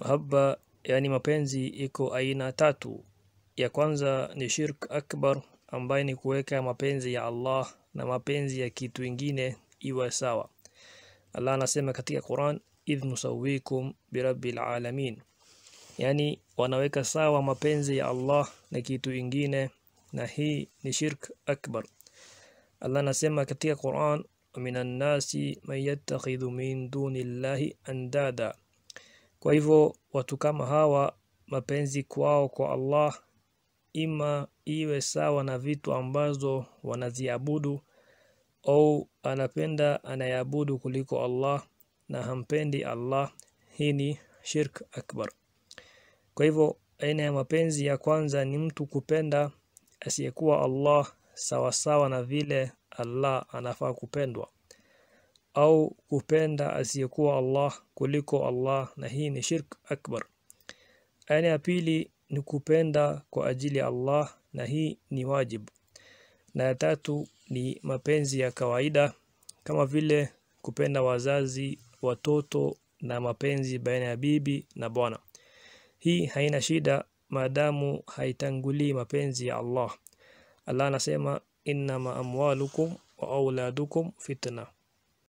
Mahaba yani mapenzi iko aina tatu. Ya kwanza ni shirk akbar, ambaye ni kuweka mapenzi ya Allah na mapenzi ya kitu ingine iwe sawa. Allah anasema katika Quran, idh nusawikum birabbil alamin, yani wanaweka sawa mapenzi ya Allah na kitu ingine, na hii ni shirk akbar. Allah anasema katika Quran, minan nasi man yattakhidhu min duni llahi andada kwa hivyo watu kama hawa mapenzi kwao kwa Allah ima iwe sawa na vitu ambazo wanaziabudu au anapenda anayabudu kuliko Allah na hampendi Allah hii ni shirk akbar kwa hivyo aina ya mapenzi ya kwanza ni mtu kupenda asiyekuwa Allah sawasawa na vile Allah anafaa kupendwa au kupenda asiyekuwa Allah kuliko Allah na hii ni shirk akbar aina ya pili ni kupenda kwa ajili ya Allah na hii ni wajib na ya tatu ni mapenzi ya kawaida kama vile kupenda wazazi watoto na mapenzi baina ya bibi na bwana hii haina shida maadamu haitangulii mapenzi ya Allah Allah anasema innama amwalukum wa auladukum fitna